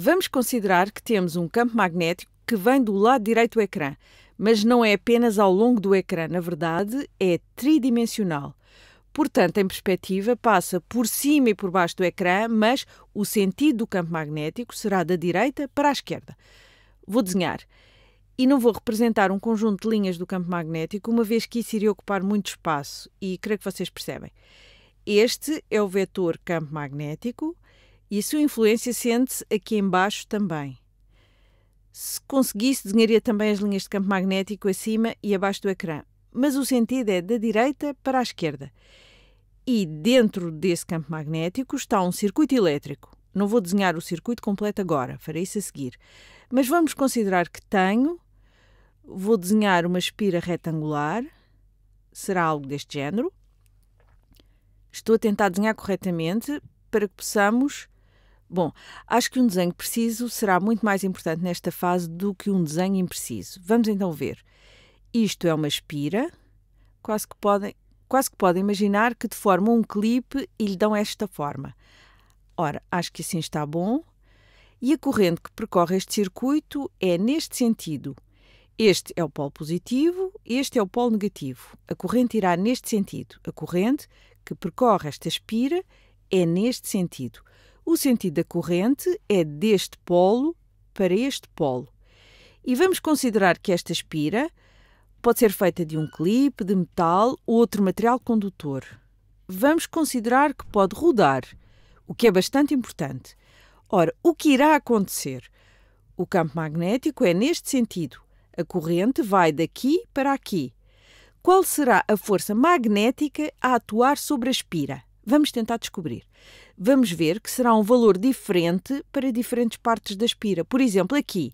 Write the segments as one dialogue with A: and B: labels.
A: Vamos considerar que temos um campo magnético que vem do lado direito do ecrã, mas não é apenas ao longo do ecrã, na verdade, é tridimensional. Portanto, em perspectiva, passa por cima e por baixo do ecrã, mas o sentido do campo magnético será da direita para a esquerda. Vou desenhar. E não vou representar um conjunto de linhas do campo magnético, uma vez que isso iria ocupar muito espaço, e creio que vocês percebem. Este é o vetor campo magnético, e a sua influência sente-se aqui embaixo também. Se conseguisse, desenharia também as linhas de campo magnético acima e abaixo do ecrã, mas o sentido é da direita para a esquerda. E dentro desse campo magnético está um circuito elétrico. Não vou desenhar o circuito completo agora, farei isso a seguir. Mas vamos considerar que tenho. Vou desenhar uma espira retangular, será algo deste género. Estou a tentar desenhar corretamente para que possamos Bom, acho que um desenho preciso será muito mais importante nesta fase do que um desenho impreciso. Vamos então ver. Isto é uma espira. Quase que podem, quase que podem imaginar que deformam um clipe e lhe dão esta forma. Ora, acho que assim está bom. E a corrente que percorre este circuito é neste sentido. Este é o polo positivo, este é o polo negativo. A corrente irá neste sentido. A corrente que percorre esta espira é neste sentido. O sentido da corrente é deste polo para este polo. E vamos considerar que esta espira pode ser feita de um clipe, de metal ou outro material condutor. Vamos considerar que pode rodar, o que é bastante importante. Ora, o que irá acontecer? O campo magnético é neste sentido. A corrente vai daqui para aqui. Qual será a força magnética a atuar sobre a espira? Vamos tentar descobrir. Vamos ver que será um valor diferente para diferentes partes da espira. Por exemplo, aqui.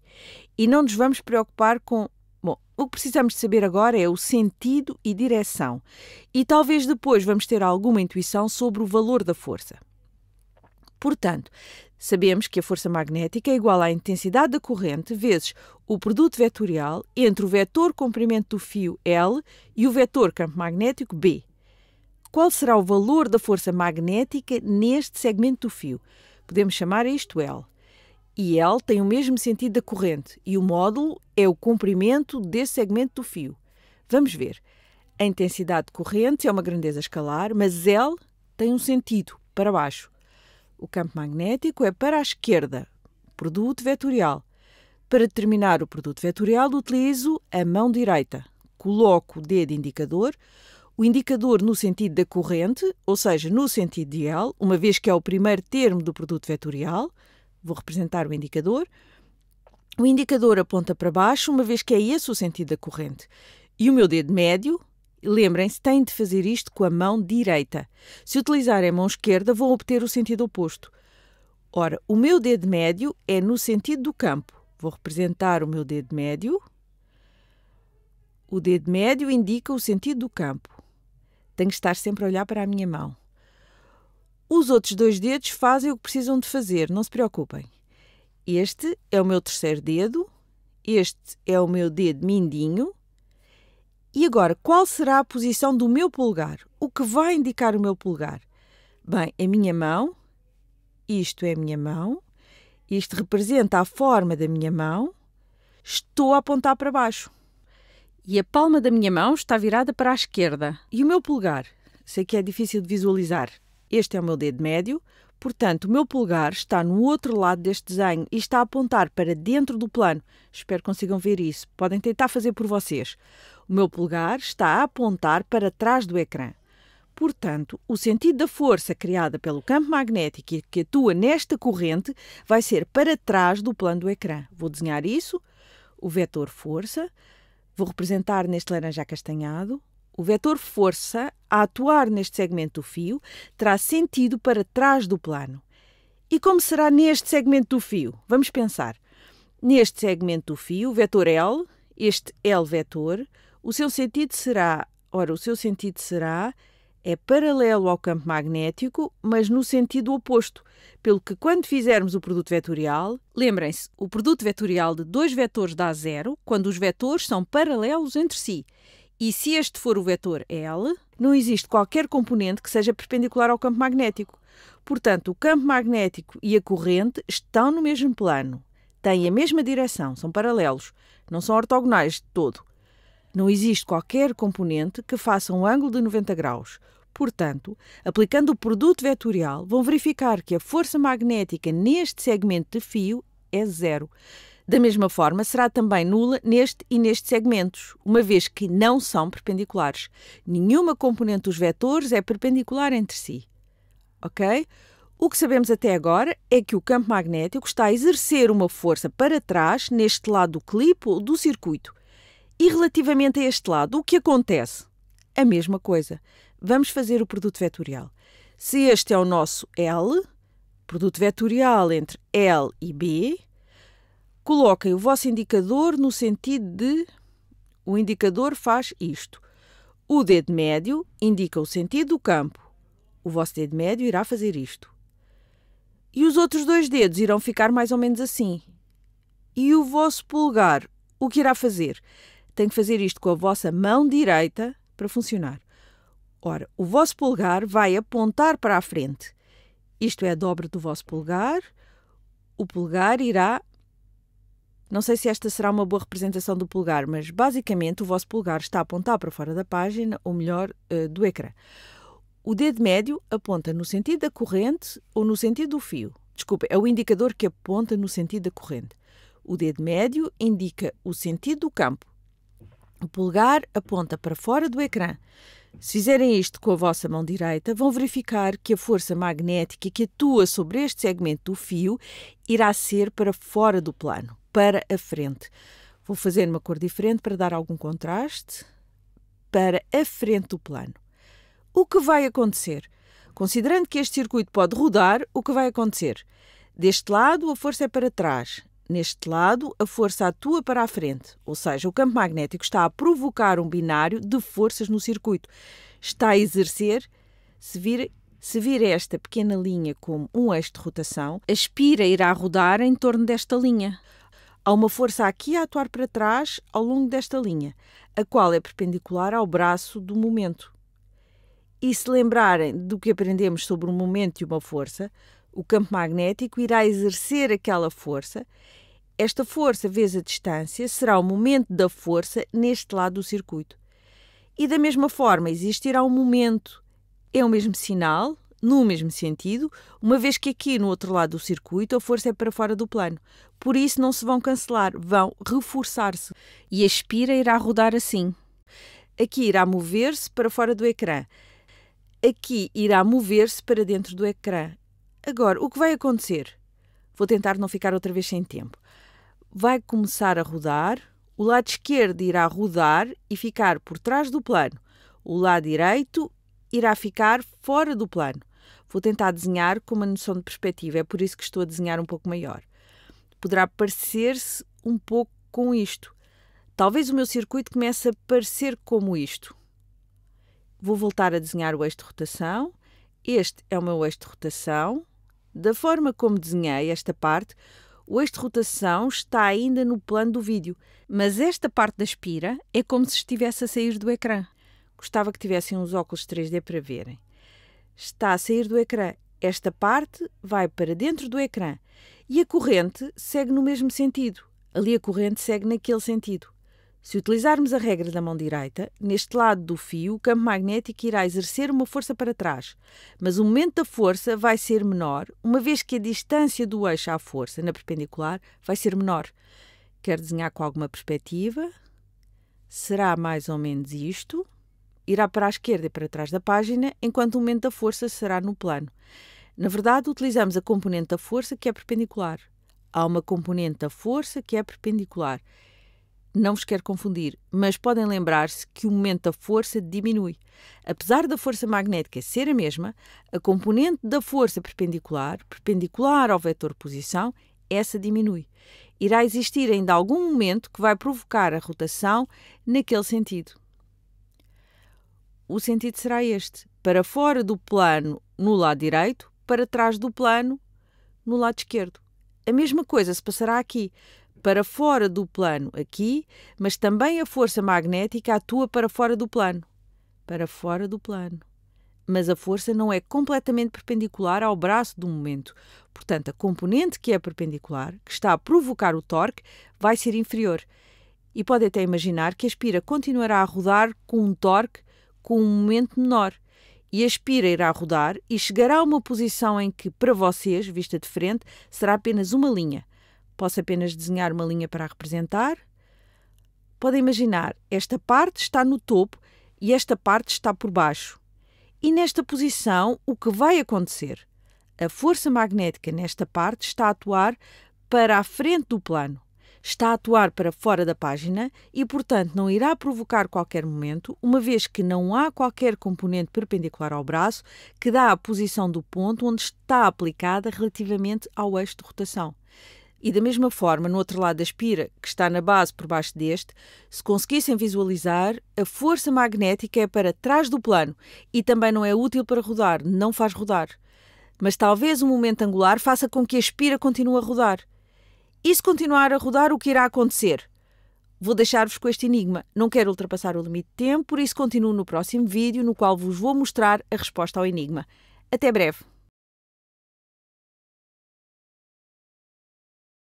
A: E não nos vamos preocupar com. Bom, o que precisamos de saber agora é o sentido e direção. E talvez depois vamos ter alguma intuição sobre o valor da força. Portanto, sabemos que a força magnética é igual à intensidade da corrente vezes o produto vetorial entre o vetor comprimento do fio L e o vetor campo magnético B qual será o valor da força magnética neste segmento do fio. Podemos chamar isto L. E L tem o mesmo sentido da corrente, e o módulo é o comprimento desse segmento do fio. Vamos ver. A intensidade de corrente é uma grandeza escalar, mas L tem um sentido, para baixo. O campo magnético é para a esquerda, produto vetorial. Para determinar o produto vetorial, utilizo a mão direita. Coloco o dedo indicador, o indicador no sentido da corrente, ou seja, no sentido de L, uma vez que é o primeiro termo do produto vetorial, vou representar o indicador. O indicador aponta para baixo, uma vez que é esse o sentido da corrente. E o meu dedo médio, lembrem-se, tem de fazer isto com a mão direita. Se utilizarem a mão esquerda, vão obter o sentido oposto. Ora, o meu dedo médio é no sentido do campo. Vou representar o meu dedo médio. O dedo médio indica o sentido do campo. Tenho que estar sempre a olhar para a minha mão. Os outros dois dedos fazem o que precisam de fazer, não se preocupem. Este é o meu terceiro dedo, este é o meu dedo mindinho. E agora, qual será a posição do meu polegar? O que vai indicar o meu polegar? Bem, a minha mão, isto é a minha mão, isto representa a forma da minha mão, estou a apontar para baixo e a palma da minha mão está virada para a esquerda. E o meu polegar? Sei que é difícil de visualizar. Este é o meu dedo médio, portanto, o meu polegar está no outro lado deste desenho e está a apontar para dentro do plano. Espero que consigam ver isso. Podem tentar fazer por vocês. O meu polegar está a apontar para trás do ecrã. Portanto, o sentido da força criada pelo campo magnético que atua nesta corrente vai ser para trás do plano do ecrã. Vou desenhar isso, o vetor força, Vou representar neste laranja acastanhado o vetor força a atuar neste segmento do fio terá sentido para trás do plano. E como será neste segmento do fio? Vamos pensar. Neste segmento do fio, o vetor L, este L vetor, o seu sentido será, ora, o seu sentido será é paralelo ao campo magnético, mas no sentido oposto, pelo que quando fizermos o produto vetorial, lembrem-se, o produto vetorial de dois vetores dá zero quando os vetores são paralelos entre si. E se este for o vetor L, não existe qualquer componente que seja perpendicular ao campo magnético. Portanto, o campo magnético e a corrente estão no mesmo plano, têm a mesma direção, são paralelos, não são ortogonais de todo. Não existe qualquer componente que faça um ângulo de 90 graus. Portanto, aplicando o produto vetorial, vão verificar que a força magnética neste segmento de fio é zero. Da mesma forma, será também nula neste e nestes segmentos, uma vez que não são perpendiculares. Nenhuma componente dos vetores é perpendicular entre si. Ok? O que sabemos até agora é que o campo magnético está a exercer uma força para trás neste lado do clipe ou do circuito. E relativamente a este lado, o que acontece? A mesma coisa vamos fazer o produto vetorial. Se este é o nosso L, produto vetorial entre L e B, coloquem o vosso indicador no sentido de o indicador faz isto. O dedo médio indica o sentido do campo. O vosso dedo médio irá fazer isto. E os outros dois dedos irão ficar mais ou menos assim. E o vosso polegar, o que irá fazer? Tem que fazer isto com a vossa mão direita para funcionar. Ora, o vosso polegar vai apontar para a frente. Isto é a dobra do vosso polegar. O polegar irá. Não sei se esta será uma boa representação do polegar, mas basicamente o vosso polegar está a apontar para fora da página, ou melhor, eh, do ecrã. O dedo médio aponta no sentido da corrente ou no sentido do fio. Desculpa, é o indicador que aponta no sentido da corrente. O dedo médio indica o sentido do campo. O polegar aponta para fora do ecrã. Se fizerem isto com a vossa mão direita, vão verificar que a força magnética que atua sobre este segmento do fio irá ser para fora do plano, para a frente. Vou fazer uma cor diferente para dar algum contraste para a frente do plano. O que vai acontecer? Considerando que este circuito pode rodar, o que vai acontecer? Deste lado, a força é para trás, Neste lado, a força atua para a frente, ou seja, o campo magnético está a provocar um binário de forças no circuito. Está a exercer, se vir, se vir esta pequena linha como um eixo de rotação, a espira irá rodar em torno desta linha. Há uma força aqui a atuar para trás ao longo desta linha, a qual é perpendicular ao braço do momento. E se lembrarem do que aprendemos sobre um momento e uma força, o campo magnético irá exercer aquela força. Esta força vezes a distância será o momento da força neste lado do circuito. E da mesma forma existirá um momento. É o mesmo sinal, no mesmo sentido, uma vez que aqui no outro lado do circuito a força é para fora do plano. Por isso não se vão cancelar, vão reforçar-se. E a espira irá rodar assim. Aqui irá mover-se para fora do ecrã. Aqui irá mover-se para dentro do ecrã Agora, o que vai acontecer? Vou tentar não ficar outra vez sem tempo. Vai começar a rodar, o lado esquerdo irá rodar e ficar por trás do plano. O lado direito irá ficar fora do plano. Vou tentar desenhar com uma noção de perspectiva, é por isso que estou a desenhar um pouco maior. Poderá parecer-se um pouco com isto. Talvez o meu circuito comece a parecer como isto. Vou voltar a desenhar o eixo de rotação. Este é o meu eixo de rotação. Da forma como desenhei esta parte, o eixo de rotação está ainda no plano do vídeo, mas esta parte da espira é como se estivesse a sair do ecrã. Gostava que tivessem uns óculos 3D para verem. Está a sair do ecrã. Esta parte vai para dentro do ecrã e a corrente segue no mesmo sentido. Ali a corrente segue naquele sentido. Se utilizarmos a regra da mão direita, neste lado do fio, o campo magnético irá exercer uma força para trás, mas o momento da força vai ser menor, uma vez que a distância do eixo à força na perpendicular vai ser menor. Quer desenhar com alguma perspectiva? Será mais ou menos isto. Irá para a esquerda e para trás da página, enquanto o momento da força será no plano. Na verdade, utilizamos a componente da força que é perpendicular. Há uma componente da força que é perpendicular não vos quero confundir, mas podem lembrar-se que o momento da força diminui. Apesar da força magnética ser a mesma, a componente da força perpendicular, perpendicular ao vetor posição, essa diminui. Irá existir ainda algum momento que vai provocar a rotação naquele sentido. O sentido será este: para fora do plano no lado direito, para trás do plano no lado esquerdo. A mesma coisa se passará aqui, para fora do plano aqui, mas também a força magnética atua para fora do plano. Para fora do plano. Mas a força não é completamente perpendicular ao braço do momento. Portanto, a componente que é perpendicular, que está a provocar o torque, vai ser inferior. E pode até imaginar que a espira continuará a rodar com um torque com um momento menor e a espira irá rodar e chegará a uma posição em que, para vocês, vista de frente, será apenas uma linha. Posso apenas desenhar uma linha para a representar. Podem imaginar, esta parte está no topo e esta parte está por baixo. E nesta posição, o que vai acontecer? A força magnética nesta parte está a atuar para a frente do plano. Está a atuar para fora da página e, portanto, não irá provocar qualquer momento, uma vez que não há qualquer componente perpendicular ao braço que dá a posição do ponto onde está aplicada relativamente ao eixo de rotação. E da mesma forma, no outro lado da espira, que está na base por baixo deste, se conseguissem visualizar, a força magnética é para trás do plano e também não é útil para rodar, não faz rodar. Mas talvez o um momento angular faça com que a espira continue a rodar. E se continuar a rodar, o que irá acontecer? Vou deixar-vos com este enigma. Não quero ultrapassar o limite de tempo, por isso continuo no próximo vídeo, no qual vos vou mostrar a resposta ao enigma. Até breve!